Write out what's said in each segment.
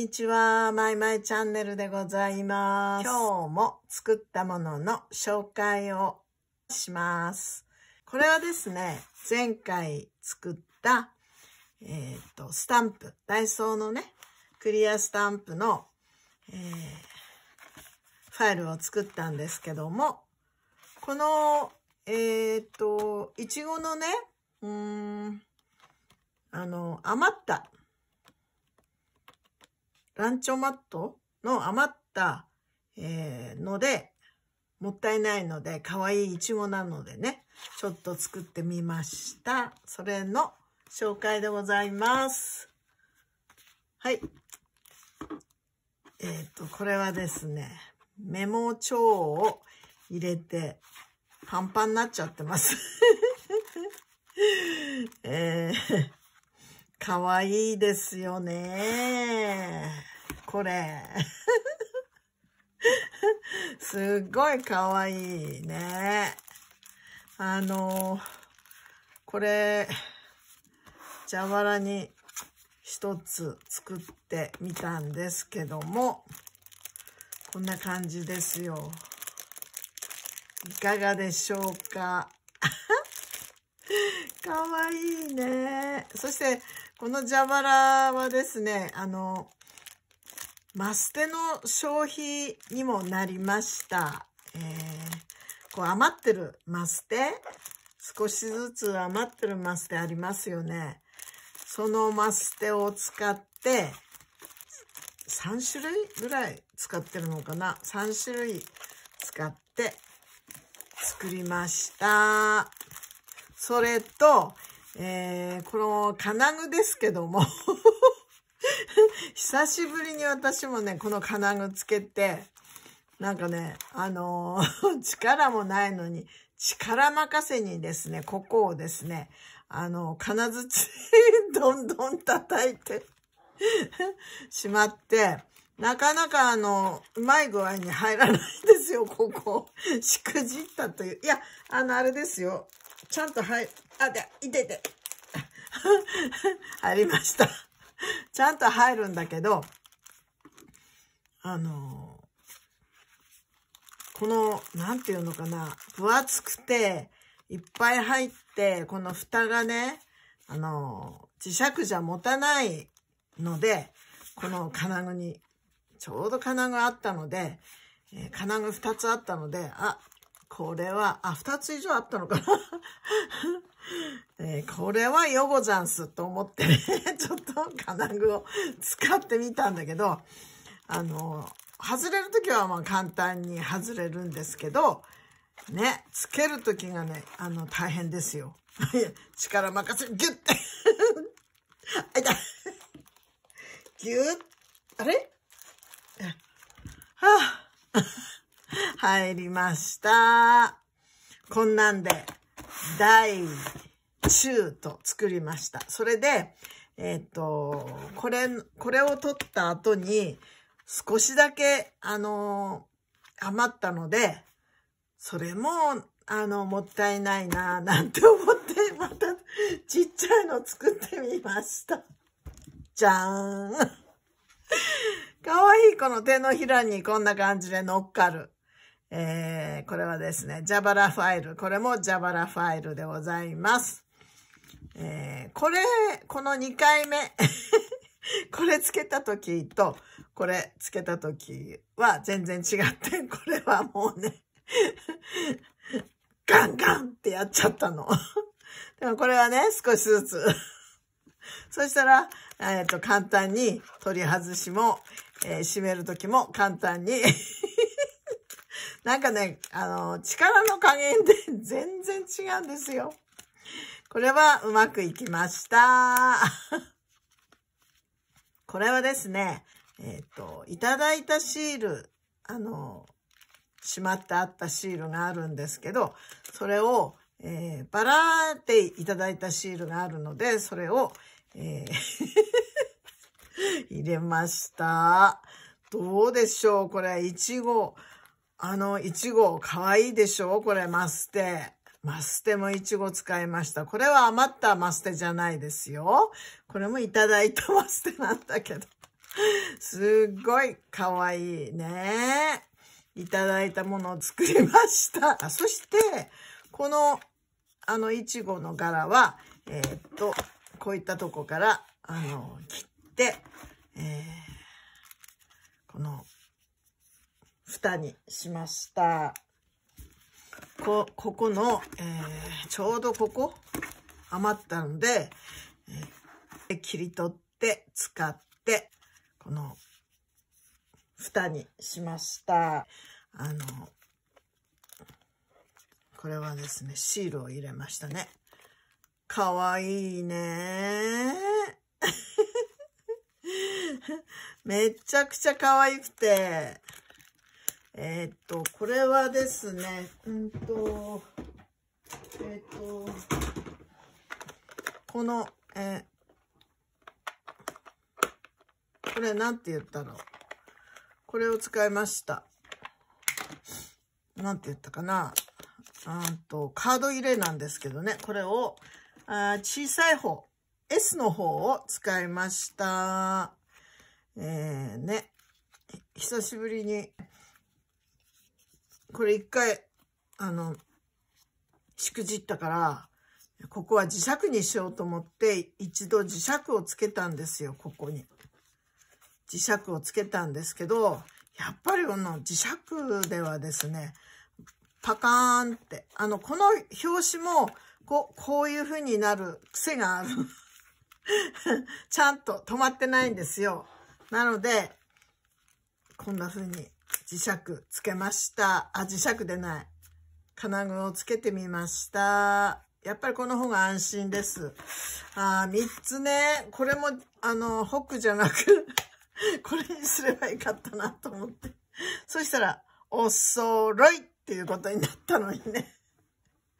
にちは。マイマイチャンネルでございます。今日も作ったものの紹介をします。これはですね、前回作った、えっ、ー、と、スタンプ、ダイソーのね、クリアスタンプの、えー、ファイルを作ったんですけども、この、えっ、ー、と、いちごのね、うん、あの、余ったランチョマットの余った、えー、ので、もったいないので、可愛いいちごなのでね、ちょっと作ってみました。それの紹介でございます。はい。えっ、ー、と、これはですね、メモ帳を入れて、パンパンになっちゃってます えーかわいいですよね。これ。すっごいかわいいね。あの、これ、蛇腹に一つ作ってみたんですけども、こんな感じですよ。いかがでしょうかかわいいね。そして、この蛇腹はですね、あの、マステの消費にもなりました。えー、こう余ってるマステ、少しずつ余ってるマステありますよね。そのマステを使って、3種類ぐらい使ってるのかな ?3 種類使って作りました。それと、えー、この金具ですけども 久しぶりに私もね、この金具つけて、なんかね、あのー、力もないのに、力任せにですね、ここをですね、あの、金槌どんどん叩いて しまって、なかなかあの、うまい具合に入らないんですよ、ここ。しくじったという。いや、あの、あれですよ。ちゃんと入、あ、で、いてて。ありました。ちゃんと入るんだけど、あのー、この、なんていうのかな、分厚くて、いっぱい入って、この蓋がね、あのー、磁石じゃ持たないので、この金具に、ちょうど金具あったので、えー、金具2つあったので、あ、これは、あ、二つ以上あったのかな、えー、これはヨゴザンスと思って、ね、ちょっと金具を使ってみたんだけど、あの、外れるときはまあ簡単に外れるんですけど、ね、つけるときがね、あの、大変ですよ。力任せ、ギュッてあいた。ギュッ、あれはぁ。入りました。こんなんで、大、中と作りました。それで、えっ、ー、と、これ、これを取った後に、少しだけ、あの余ったので、それも、あの、もったいないな、なんて思って、また、ちっちゃいの作ってみました。じゃーん。かわいいこの手のひらにこんな感じで乗っかる。えー、これはですね、ジャバラファイル。これもジャバラファイルでございます。えー、これ、この2回目 これつけた時と、これつけた時は全然違って、これはもうね ガンガンってやっちゃったの でもこれはね、少しずつそしたら、えっ、ー、と、簡単に取り外しも、えー、締める時も簡単になんかね、あの、力の加減で 全然違うんですよ。これはうまくいきました。これはですね、えっ、ー、と、いただいたシール、あの、しまってあったシールがあるんですけど、それを、えー、バラーっていただいたシールがあるので、それを、えー 入れました。どうでしょうこれ、いちご。あの、いちご、かわいいでしょこれ、マステ。マステもいちご使いました。これは余ったマステじゃないですよ。これもいただいたマステなんだけど。すっごいかわいいね。いただいたものを作りました。そして、この、あの、いちごの柄は、えー、っと、こういったとこから、あの、切って、えー、この、蓋にしました。こ、ここの、えー、ちょうどここ余ったので、えー、切り取って使って、この蓋にしました。あの、これはですね、シールを入れましたね。かわいいね。めちゃくちゃ可愛くて、えー、っと、これはですね、うんと、えー、っと、この、えー、これなんて言ったのこれを使いました。なんて言ったかなうんと、カード入れなんですけどね、これを、あ小さい方、S の方を使いました。えー、ね、久しぶりにこれ一回、あの、しくじったから、ここは磁石にしようと思って、一度磁石をつけたんですよ、ここに。磁石をつけたんですけど、やっぱりこの磁石ではですね、パカーンって、あの、この表紙も、こう、こういう風になる癖がある。ちゃんと止まってないんですよ。なので、こんな風に磁石つけました。あ、磁石でない。金具をつけてみました。やっぱりこの方が安心です。あ3つね。これも、あの、ホックじゃなく これにすればよかったなと思って。そしたら、お揃いっていうことになったのにね。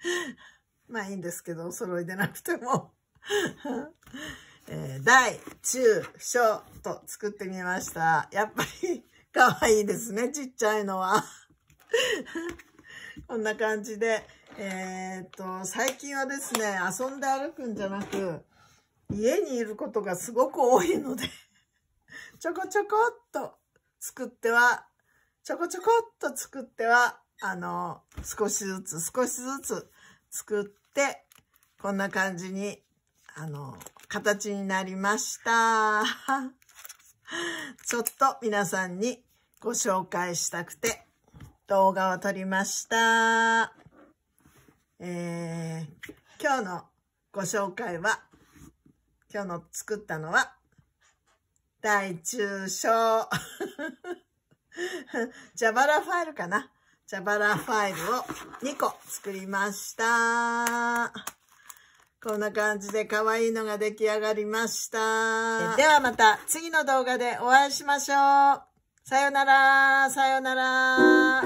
まあいいんですけど、お揃いでなくても えー、大、中、小と作ってみました。やっぱりかわいいですね、ちっちゃいのは。こんな感じで、えー、っと、最近はですね、遊んで歩くんじゃなく、家にいることがすごく多いので ちょこちょこっと作っては、ちょこちょこっと作っては、あの、少しずつ少しずつ作って、こんな感じに、あの、形になりました。ちょっと皆さんにご紹介したくて動画を撮りました。えー、今日のご紹介は、今日の作ったのは、大中小。ジャバラファイルかな。バラファイルを2個作りました。こんな感じで可愛いのが出来上がりました。ではまた次の動画でお会いしましょう。さよなら、さよなら。